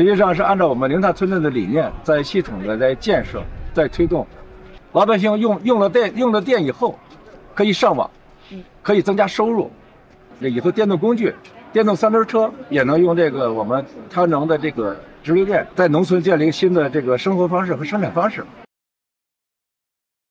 实际上是按照我们零碳村镇的理念，在系统的在建设，在推动，老百姓用用了电用了电以后，可以上网，可以增加收入，那以后电动工具、电动三轮车也能用这个我们太阳能的这个直流电，在农村建立新的这个生活方式和生产方式。